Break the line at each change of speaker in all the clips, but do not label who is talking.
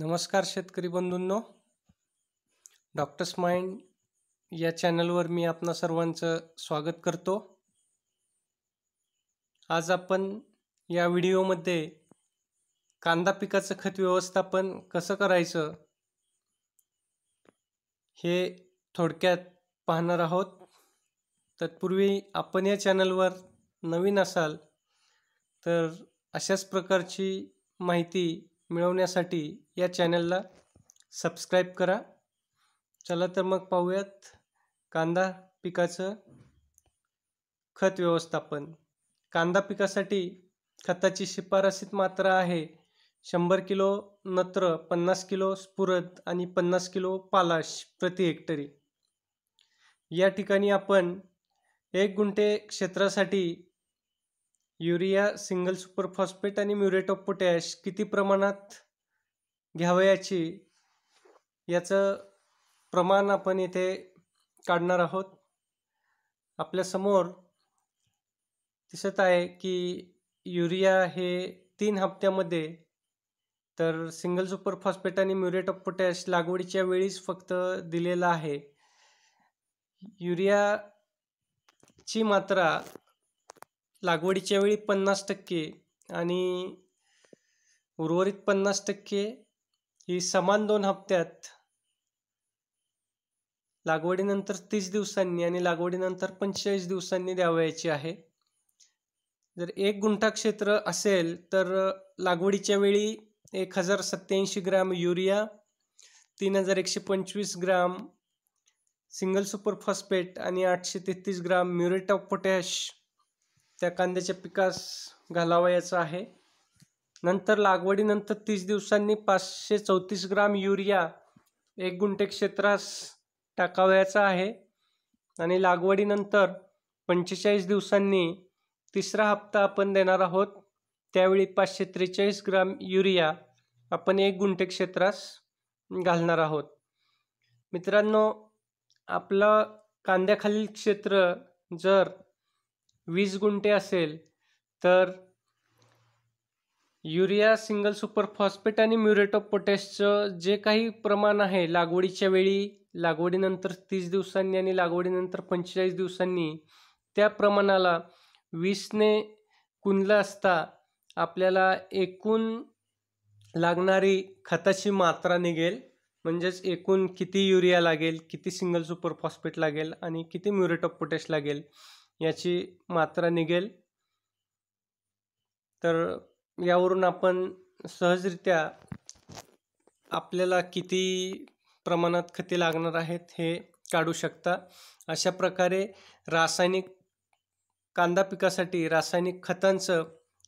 नमस्कार शेतकरी बंधूंनो doctors mind या चॅनलवर मी आपणा सर्वांचं स्वागत करतो आज आपण या व्हिडिओमध्ये कांदा पिकाचं खत व्यवस्थापन कसं करायचं हे थोडक्यात पाहणार आहोत तत्पूर्वी आपण या चॅनलवर नवीन असाल तर अशाच प्रकारची माहिती मिळवण्यासाठी या चॅनलला सबस्क्राईब करा चला तर मग पाहूयात कांदा पिकाचं खत व्यवस्थापन कांदा पिकासाठी खताची शिफारसित मात्रा आहे शंभर किलो नत्र पन्नास किलो स्फुरद आणि पन्नास किलो पालाश प्रति हेक्टरी या ठिकाणी आपण एक गुंठे क्षेत्रासाठी युरिया सिंगल सुपर फॉस्फेट आणि म्युरेट ऑफ पोटॅश किती प्रमाणात घ्यावयाची याचं प्रमाण आपण इथे काढणार आहोत आपल्यासमोर दिसत आहे की युरिया हे तीन हप्त्यामध्ये तर सिंगल सुपर फॉस्फेट आणि म्युरेट ऑफ पोटॅश लागवडीच्या वेळीच फक्त दिलेला आहे युरियाची मात्रा लागवडीच्या वेळी पन्नास टक्के आणि उर्वरित पन्नास टक्के ही समान दोन हप्त्यात लागवडीनंतर तीस दिवसांनी आणि लागवडीनंतर पंचेचाळीस दिवसांनी द्यावयाची आहे जर एक गुंठा क्षेत्र असेल तर लागवडीच्या वेळी एक हजार सत्याऐंशी ग्रॅम युरिया तीन हजार एकशे पंचवीस ग्राम सिंगल सुपर फॉस्फेट आणि आठशे तेहतीस ग्राम म्युरेट ऑफ पोटॅश त्या कांद्याच्या पिकास घालावयाचं आहे नंतर लागवडीनंतर तीस दिवसांनी पाचशे चौतीस ग्राम युरिया एक गुंठे क्षेत्रास टाकावयाचा आहे आणि लागवडीनंतर पंचेचाळीस दिवसांनी तिसरा हप्ता आपण देणार आहोत त्यावेळी पाचशे त्रेचाळीस ग्राम युरिया आपण एक गुंठे क्षेत्रास घालणार आहोत मित्रांनो आपलं कांद्याखालील क्षेत्र जर वीस गुंठे असेल तर युरिया सिंगल सुपर फॉस्फेट आणि म्युरेट ऑफ पोटॅशचं जे काही प्रमाण आहे लागवडीच्या वेळी लागवडीनंतर तीस दिवसांनी आणि लागवडीनंतर पंचेचाळीस दिवसांनी त्या प्रमाणाला वीसने कुंदलं असता आपल्याला एकूण लागणारी खताची मात्रा निघेल म्हणजेच एकूण किती युरिया लागेल किती सिंगल सुपर फॉस्फेट लागेल आणि किती म्युरेट ऑफ पोटॅश लागेल याची मात्रा निघेल तर यावरून आपण सहजरित्या आपल्याला किती प्रमाणात खते लागणार आहेत हे काढू शकता अशा प्रकारे रासायनिक कांदा पिकासाठी रासायनिक खतांचं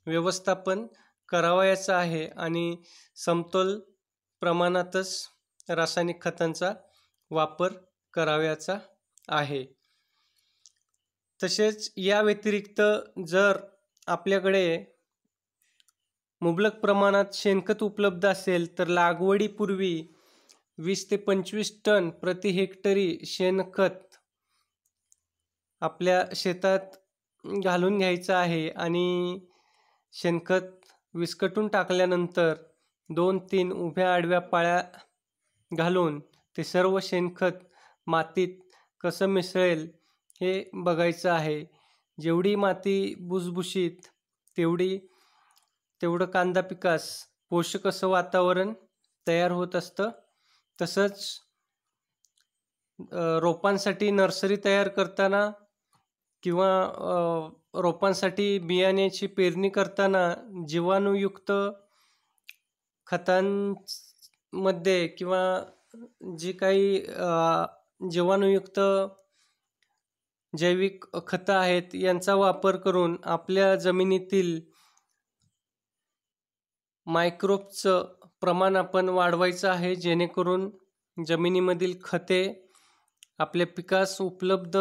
व्यवस्थापन करावयाचं आहे आणि समतोल प्रमाणातच रासायनिक खतांचा वापर करावयाचा आहे तसेच या व्यतिरिक्त जर आपल्याकडे मुबलक प्रमाणात शेणखत उपलब्ध असेल तर लागवडीपूर्वी वीस ते पंचवीस टन प्रति हेक्टरी शेणखत आपल्या शेतात घालून घ्यायचं आहे आणि शेणखत विस्कटून टाकल्यानंतर दोन तीन उभ्या आडव्या पाळ्या घालून ते सर्व शेणखत मातीत कसं मिसळेल हे बघायचं आहे जेवढी माती भुसभुशीत तेवढी तेवढं कांदा पिकास पोषक असं वातावरण तयार होत असतं तसंच रोपांसाठी नर्सरी तयार करताना किंवा रोपांसाठी बियाण्याची पेरणी करताना जीवाणुयुक्त खतांमध्ये किंवा जी काही जीवाणूयुक्त जैविक खतं आहेत यांचा वापर करून आपल्या जमिनीतील मायक्रोबचं प्रमाण आपण वाढवायचं आहे जेणेकरून जमिनीमधील खते आपल्या पिकास उपलब्ध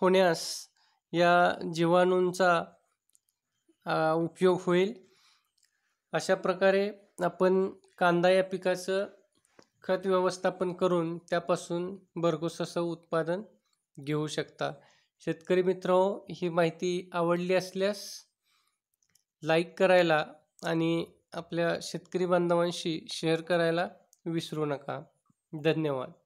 होण्यास या जीवाणूंचा उपयोग होईल अशा प्रकारे आपण कांदा या पिकाचं खत व्यवस्थापन करून त्यापासून भरघोस असं उत्पादन घेऊ शकता शेतकरी मित्रो ही माहिती आवडली असल्यास लाईक करायला आणि आपल्या शेतकरी बांधवांशी शेअर करायला विसरू नका धन्यवाद